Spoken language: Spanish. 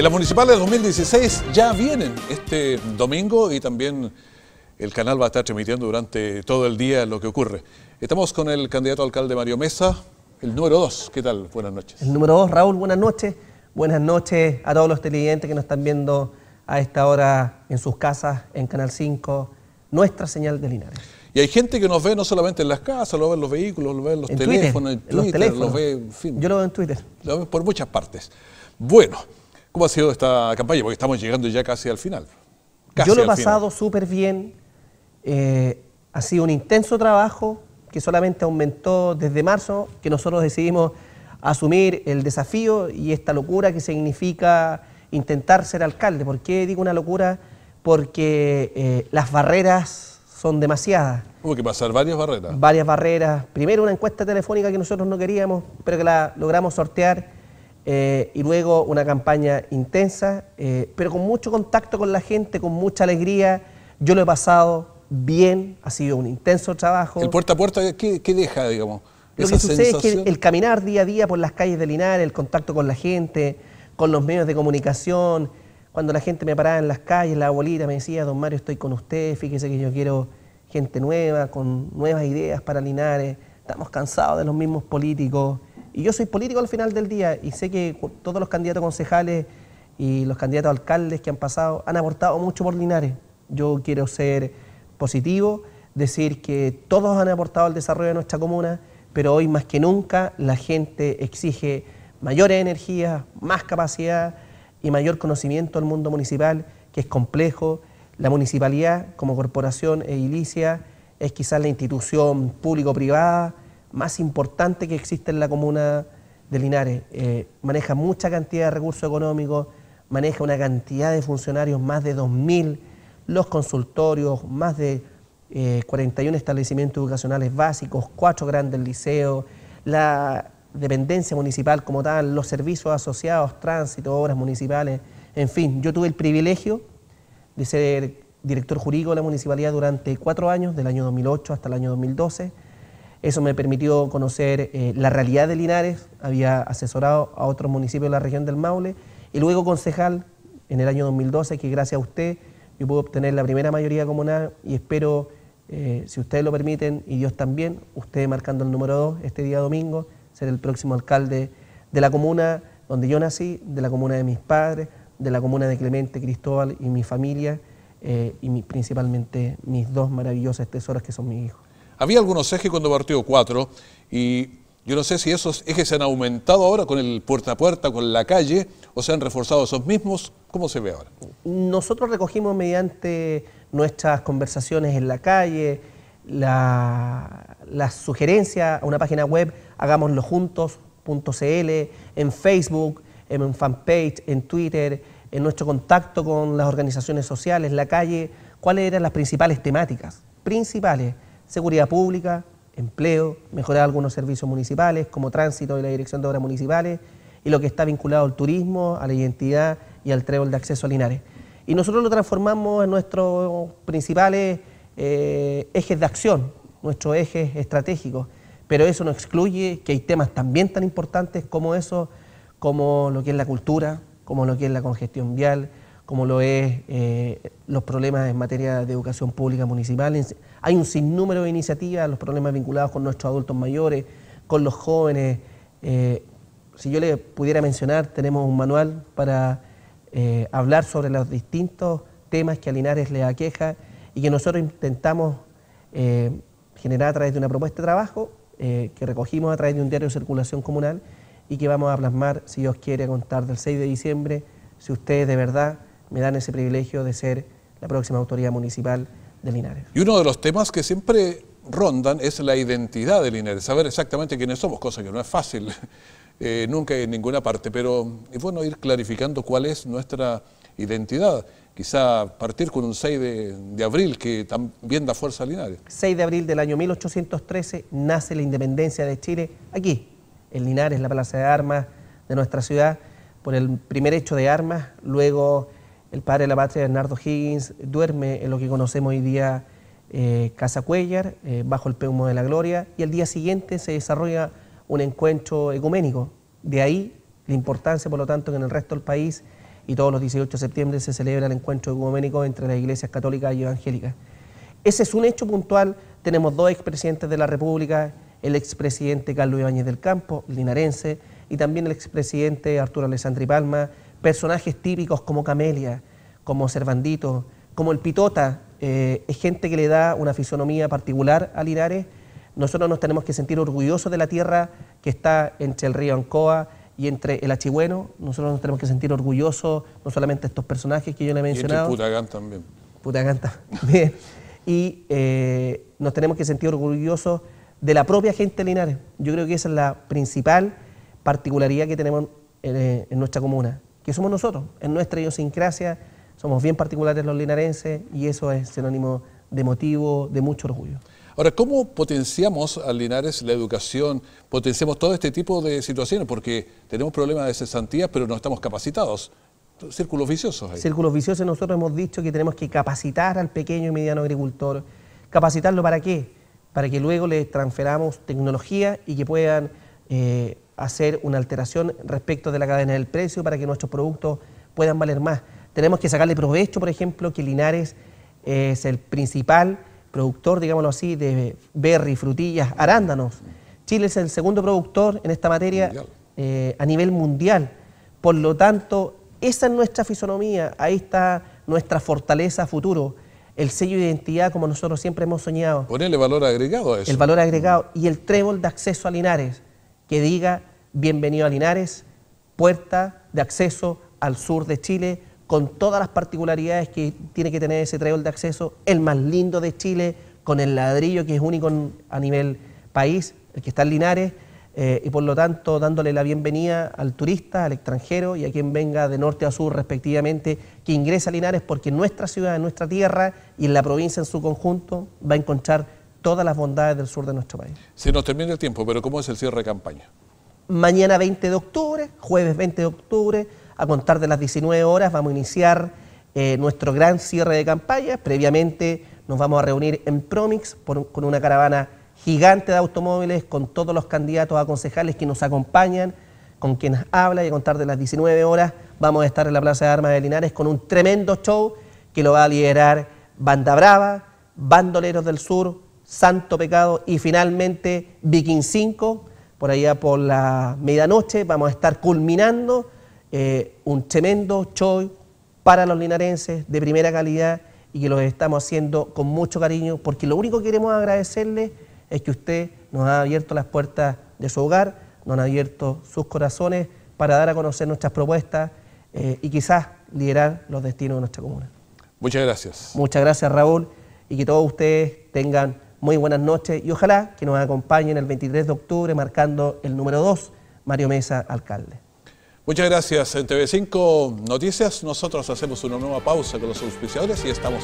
En las municipales de 2016 ya vienen este domingo y también el canal va a estar transmitiendo durante todo el día lo que ocurre. Estamos con el candidato alcalde Mario Mesa, el número 2. ¿Qué tal? Buenas noches. El número 2, Raúl, buenas noches. Buenas noches a todos los televidentes que nos están viendo a esta hora en sus casas, en Canal 5, nuestra señal de Linares. Y hay gente que nos ve no solamente en las casas, lo ve en los vehículos, lo ve en los teléfonos, en Twitter, los ve, en fin, Yo lo veo en Twitter. Lo ve por muchas partes. Bueno, ¿Cómo ha sido esta campaña? Porque estamos llegando ya casi al final. Yo lo he pasado súper bien. Eh, ha sido un intenso trabajo que solamente aumentó desde marzo, que nosotros decidimos asumir el desafío y esta locura que significa intentar ser alcalde. ¿Por qué digo una locura? Porque eh, las barreras son demasiadas. Hubo que pasar varias barreras. Varias barreras. Primero una encuesta telefónica que nosotros no queríamos, pero que la logramos sortear eh, y luego una campaña intensa, eh, pero con mucho contacto con la gente, con mucha alegría. Yo lo he pasado bien, ha sido un intenso trabajo. ¿El puerta a puerta qué, deja, digamos? Lo que sucede es que el caminar día a día por las calles de Linares, el contacto con la gente, con los medios de comunicación, cuando la gente me paraba en las calles, la abuelita me decía, don Mario, estoy con usted, fíjese que yo quiero gente nueva, con nuevas ideas para Linares, estamos cansados de los mismos políticos. Y yo soy político al final del día y sé que todos los candidatos concejales y los candidatos alcaldes que han pasado han aportado mucho por Linares. Yo quiero ser positivo, decir que todos han aportado al desarrollo de nuestra comuna, pero hoy más que nunca la gente exige mayores energías, más capacidad y mayor conocimiento del mundo municipal, que es complejo. La municipalidad como corporación edilicia es quizás la institución público-privada más importante que existe en la comuna de Linares. Eh, maneja mucha cantidad de recursos económicos, maneja una cantidad de funcionarios, más de 2.000, los consultorios, más de 41 eh, establecimientos educacionales básicos, cuatro grandes liceos, la dependencia municipal como tal, los servicios asociados, tránsito, obras municipales, en fin, yo tuve el privilegio de ser director jurídico de la municipalidad durante cuatro años, del año 2008 hasta el año 2012 eso me permitió conocer eh, la realidad de Linares, había asesorado a otros municipios de la región del Maule y luego concejal en el año 2012, que gracias a usted yo pude obtener la primera mayoría comunal y espero, eh, si ustedes lo permiten y Dios también, usted marcando el número 2 este día domingo, ser el próximo alcalde de la comuna donde yo nací, de la comuna de mis padres, de la comuna de Clemente, Cristóbal y mi familia eh, y principalmente mis dos maravillosas tesoras que son mis hijos. Había algunos ejes cuando partió cuatro y yo no sé si esos ejes se han aumentado ahora con el puerta a puerta, con la calle, o se han reforzado esos mismos. ¿Cómo se ve ahora? Nosotros recogimos mediante nuestras conversaciones en la calle, la, las sugerencias a una página web, hagámoslo hagámoslojuntos.cl, en Facebook, en fanpage, en Twitter, en nuestro contacto con las organizaciones sociales, la calle, cuáles eran las principales temáticas. Principales seguridad pública, empleo, mejorar algunos servicios municipales como tránsito y la dirección de obras municipales y lo que está vinculado al turismo, a la identidad y al trébol de acceso a Linares. Y nosotros lo transformamos en nuestros principales eh, ejes de acción, nuestros ejes estratégicos, pero eso no excluye que hay temas también tan importantes como eso, como lo que es la cultura, como lo que es la congestión vial, como lo es eh, los problemas en materia de educación pública municipal. Hay un sinnúmero de iniciativas, los problemas vinculados con nuestros adultos mayores, con los jóvenes. Eh, si yo le pudiera mencionar, tenemos un manual para eh, hablar sobre los distintos temas que a Linares le aqueja y que nosotros intentamos generar a través de una propuesta de trabajo que recogimos a través de un diario de circulación comunal y que vamos a plasmar, si Dios quiere, contar del 6 de diciembre, si ustedes de verdad me dan ese privilegio de ser la próxima autoridad municipal de Linares. Y uno de los temas que siempre rondan es la identidad de Linares, saber exactamente quiénes somos, cosa que no es fácil eh, nunca en ninguna parte, pero es bueno ir clarificando cuál es nuestra identidad. Quizá partir con un 6 de, de abril que también da fuerza a Linares. 6 de abril del año 1813 nace la independencia de Chile aquí, en Linares, la Plaza de Armas de nuestra ciudad, por el primer hecho de armas, luego el padre de la patria, Bernardo Higgins, duerme en lo que conocemos hoy día eh, Casa Cuellar, eh, bajo el peumo de la gloria, y el día siguiente se desarrolla un encuentro ecuménico. De ahí la importancia, por lo tanto, que en el resto del país y todos los 18 de septiembre se celebra el encuentro ecuménico entre las iglesias católicas y evangélicas. Ese es un hecho puntual. Tenemos dos expresidentes de la República, el expresidente Carlos Ibáñez del Campo, linarense, y también el expresidente Arturo Alessandri Palma, personajes típicos como Camelia, como Cervandito, como el Pitota, eh, es gente que le da una fisonomía particular a Linares. Nosotros nos tenemos que sentir orgullosos de la tierra que está entre el río Ancoa y entre el Achigüeno. Nosotros nos tenemos que sentir orgullosos, no solamente de estos personajes que yo le he este mencionado. Y Putagán también. Putagán también. y nos tenemos que sentir orgullosos de la propia gente de Linares. Yo creo que esa es la principal particularidad que tenemos en eh, nuestra comuna que somos nosotros. En nuestra idiosincrasia somos bien particulares los linareses y eso es sinónimo de motivo de mucho orgullo. Ahora, ¿cómo potenciamos a Linares la educación? Potenciamos todo este tipo de situaciones porque tenemos problemas de cesantías, pero no estamos capacitados. Círculos viciosos Círculos viciosos, nosotros hemos dicho que tenemos que capacitar al pequeño y mediano agricultor. ¿Capacitarlo para qué? Para que luego le transferamos tecnología y que puedan eh, hacer una alteración respecto de la cadena del precio para que nuestros productos puedan valer más. Tenemos que sacarle provecho, por ejemplo, que Linares eh, es el principal productor, digámoslo así, de berry, frutillas, arándanos. Chile es el segundo productor en esta materia eh, a nivel mundial. Por lo tanto, esa es nuestra fisonomía, ahí está nuestra fortaleza futuro, el sello de identidad como nosotros siempre hemos soñado. Ponerle valor agregado a eso. El valor agregado y el trébol de acceso a Linares, que diga bienvenido a Linares, puerta de acceso al sur de Chile, con todas las particularidades que tiene que tener ese trébol de acceso, el más lindo de Chile, con el ladrillo que es único a nivel país, el que está en Linares, eh, y por lo tanto dándole la bienvenida al turista, al extranjero y a quien venga de norte a sur respectivamente, que ingresa a Linares porque nuestra ciudad, nuestra tierra y la provincia en su conjunto va a encontrar todas las bondades del sur de nuestro país. Se nos termina el tiempo, pero ¿cómo es el cierre de campaña? mañana 20 de octubre, jueves 20 de octubre, a contar de las 19 horas, vamos a iniciar eh, nuestro gran cierre de campaña. Previamente nos vamos a reunir en Promix con una caravana gigante de automóviles, con todos los candidatos a concejales que nos acompañan, con quienes habla y a contar de las 19 horas vamos a estar en la Plaza de Armas de Linares con un tremendo show que lo va a liderar Banda Brava, Bandoleros del Sur, Santo Pecado y finalmente Viking 5 por allá por la medianoche, vamos a estar culminando eh, un tremendo show para los linarenses de primera calidad y que lo estamos haciendo con mucho cariño, porque lo único que queremos agradecerle es que usted nos ha abierto las puertas de su hogar, nos ha abierto sus corazones para dar a conocer nuestras propuestas eh, y quizás liderar los destinos de nuestra comuna. Muchas gracias. Muchas gracias, Raúl, y que todos ustedes tengan muy buenas noches y ojalá que nos acompañen el 23 de octubre marcando el número 2, Mario Mesa, alcalde. Muchas gracias. En TV5 Noticias nosotros hacemos una nueva pausa con los auspiciadores y estamos...